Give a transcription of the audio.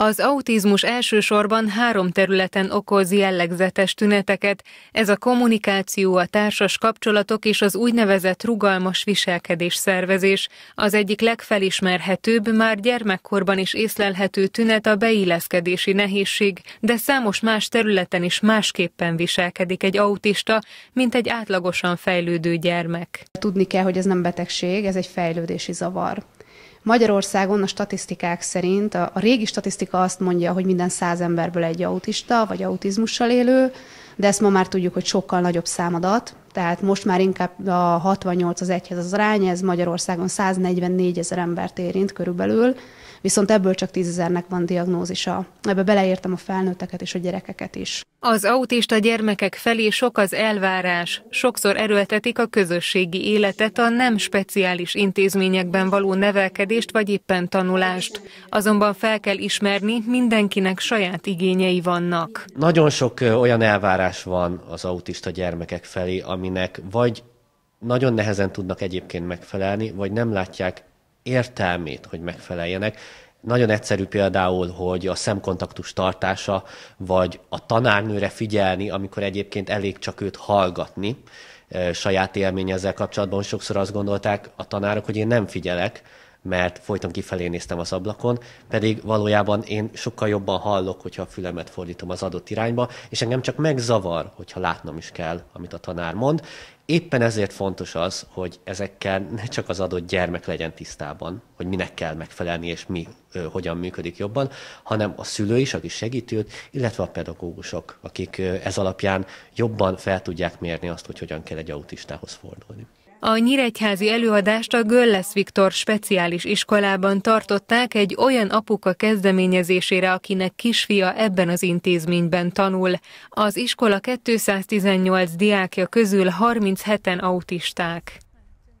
Az autizmus elsősorban három területen okoz jellegzetes tüneteket, ez a kommunikáció, a társas kapcsolatok és az úgynevezett rugalmas viselkedés szervezés. Az egyik legfelismerhetőbb, már gyermekkorban is észlelhető tünet a beilleszkedési nehézség, de számos más területen is másképpen viselkedik egy autista, mint egy átlagosan fejlődő gyermek. Tudni kell, hogy ez nem betegség, ez egy fejlődési zavar. Magyarországon a statisztikák szerint, a, a régi statisztika azt mondja, hogy minden száz emberből egy autista vagy autizmussal élő, de ezt ma már tudjuk, hogy sokkal nagyobb számadat, tehát most már inkább a 68 az egyhez az arány, ez Magyarországon 144 ezer embert érint körülbelül, viszont ebből csak 10 ezernek van diagnózisa. Ebbe beleértem a felnőtteket és a gyerekeket is. Az autista gyermekek felé sok az elvárás, sokszor erőltetik a közösségi életet, a nem speciális intézményekben való nevelkedést vagy éppen tanulást. Azonban fel kell ismerni, mindenkinek saját igényei vannak. Nagyon sok olyan elvárás van az autista gyermekek felé, ami aminek vagy nagyon nehezen tudnak egyébként megfelelni, vagy nem látják értelmét, hogy megfeleljenek. Nagyon egyszerű például, hogy a szemkontaktus tartása, vagy a tanárnőre figyelni, amikor egyébként elég csak őt hallgatni. Saját élmény ezzel kapcsolatban sokszor azt gondolták a tanárok, hogy én nem figyelek, mert folyton kifelé néztem az ablakon, pedig valójában én sokkal jobban hallok, hogyha a fülemet fordítom az adott irányba, és engem csak megzavar, hogyha látnom is kell, amit a tanár mond. Éppen ezért fontos az, hogy ezekkel ne csak az adott gyermek legyen tisztában, hogy minek kell megfelelni, és mi ö, hogyan működik jobban, hanem a szülő is, aki segíti őt, illetve a pedagógusok, akik ö, ez alapján jobban fel tudják mérni azt, hogy hogyan kell egy autistához fordulni. A nyíregyházi előadást a Göllesz Viktor speciális iskolában tartották egy olyan apuka kezdeményezésére, akinek kisfia ebben az intézményben tanul. Az iskola 218 diákja közül 37-en autisták.